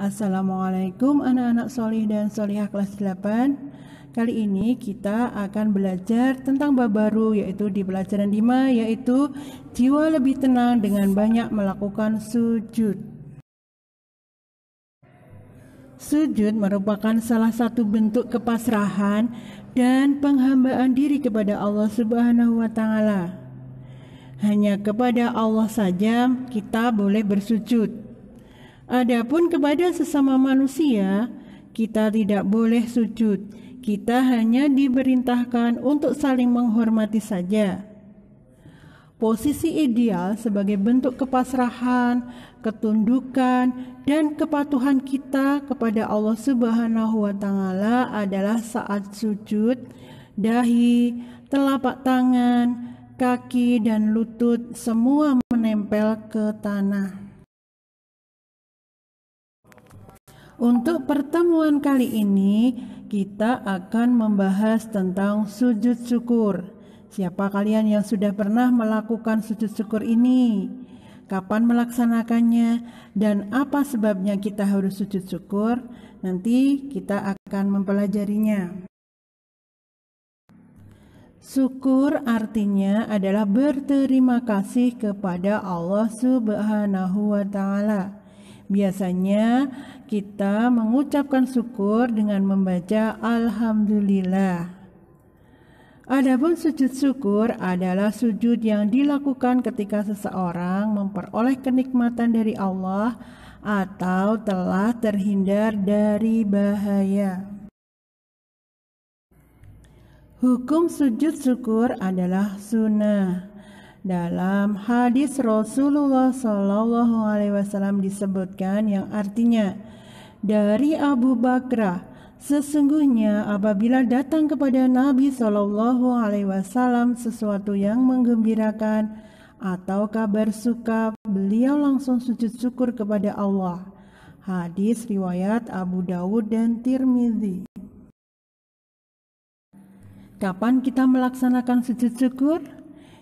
Assalamualaikum anak-anak solih dan solihah kelas 8 Kali ini kita akan belajar tentang bab baru yaitu di pelajaran 5 yaitu Jiwa lebih tenang dengan banyak melakukan sujud Sujud merupakan salah satu bentuk kepasrahan dan penghambaan diri kepada Allah Subhanahu wa taala. Hanya kepada Allah saja kita boleh bersujud. Adapun kepada sesama manusia, kita tidak boleh sujud. Kita hanya diperintahkan untuk saling menghormati saja. Posisi ideal sebagai bentuk kepasrahan, ketundukan, dan kepatuhan kita kepada Allah Subhanahu wa Ta'ala adalah saat sujud, dahi, telapak tangan, kaki, dan lutut semua menempel ke tanah. Untuk pertemuan kali ini, kita akan membahas tentang sujud syukur. Siapa kalian yang sudah pernah melakukan sujud syukur ini? Kapan melaksanakannya dan apa sebabnya kita harus sujud syukur? Nanti kita akan mempelajarinya. Syukur artinya adalah berterima kasih kepada Allah Subhanahu wa taala. Biasanya kita mengucapkan syukur dengan membaca alhamdulillah. Adapun sujud syukur adalah sujud yang dilakukan ketika seseorang memperoleh kenikmatan dari Allah atau telah terhindar dari bahaya. Hukum sujud syukur adalah sunnah. Dalam hadis Rasulullah Shallallahu Alaihi Wasallam disebutkan yang artinya dari Abu Bakrah sesungguhnya apabila datang kepada Nabi Shallallahu Alaihi Wasallam sesuatu yang menggembirakan atau kabar suka beliau langsung sujud syukur kepada Allah. Hadis riwayat Abu Dawud dan Tirmidzi. Kapan kita melaksanakan sujud syukur?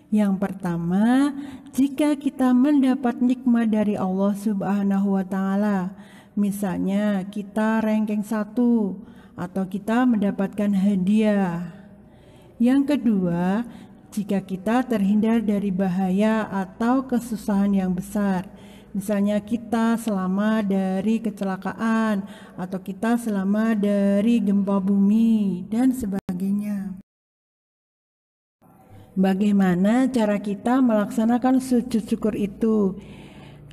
Yang pertama, jika kita mendapat nikmat dari Allah Subhanahu wa taala. Misalnya kita ranking satu atau kita mendapatkan hadiah. Yang kedua, jika kita terhindar dari bahaya atau kesusahan yang besar. Misalnya kita selama dari kecelakaan atau kita selama dari gempa bumi dan sebagainya. Bagaimana cara kita melaksanakan sujud syukur itu?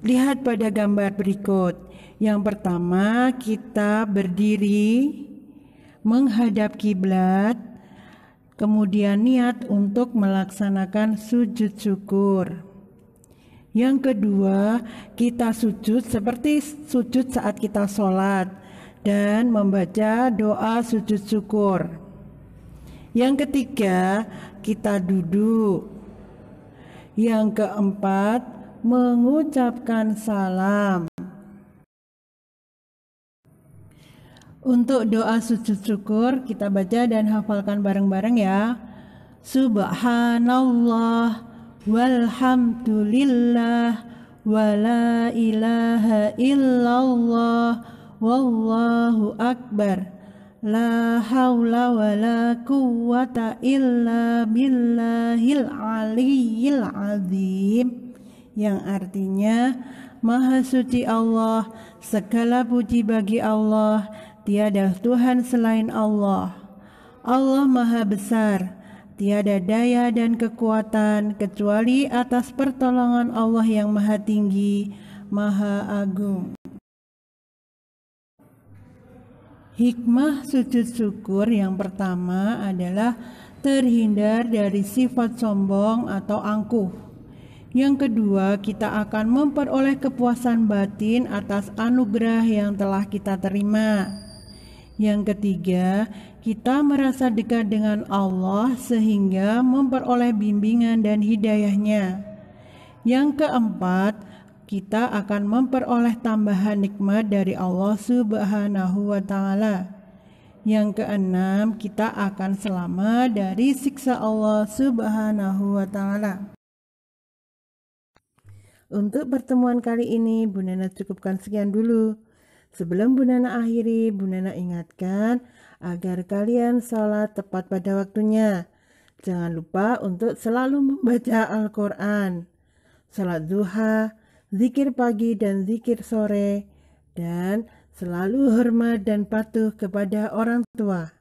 Lihat pada gambar berikut. Yang pertama, kita berdiri menghadap kiblat, kemudian niat untuk melaksanakan sujud syukur. Yang kedua, kita sujud seperti sujud saat kita sholat dan membaca doa sujud syukur. Yang ketiga, kita duduk. Yang keempat, mengucapkan salam. Untuk doa sujud syukur, kita baca dan hafalkan bareng-bareng ya. Subhanallah walhamdulillah wala ilaha illallah wallahu akbar. La haula wa la quwata illa billahil aliyyil azim yang artinya Maha suci Allah, segala puji bagi Allah, tiada Tuhan selain Allah. Allah Maha Besar, tiada daya dan kekuatan kecuali atas pertolongan Allah yang Maha Tinggi, Maha Agung. Hikmah sujud syukur yang pertama adalah terhindar dari sifat sombong atau angkuh. Yang kedua, kita akan memperoleh kepuasan batin atas anugerah yang telah kita terima. Yang ketiga, kita merasa dekat dengan Allah sehingga memperoleh bimbingan dan hidayahnya. Yang keempat, kita akan memperoleh tambahan nikmat dari Allah Subhanahu wa taala. Yang keenam, kita akan selamat dari siksa Allah Subhanahu wa taala. Untuk pertemuan kali ini, Bu Nana cukupkan sekian dulu. Sebelum Bu Nana akhiri, Bu Nana ingatkan agar kalian sholat tepat pada waktunya. Jangan lupa untuk selalu membaca Al-Quran. sholat duha, zikir pagi dan zikir sore, dan selalu hormat dan patuh kepada orang tua.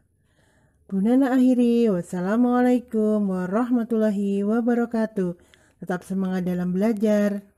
Bunana akhiri, wassalamualaikum warahmatullahi wabarakatuh. Tetap semangat dalam belajar.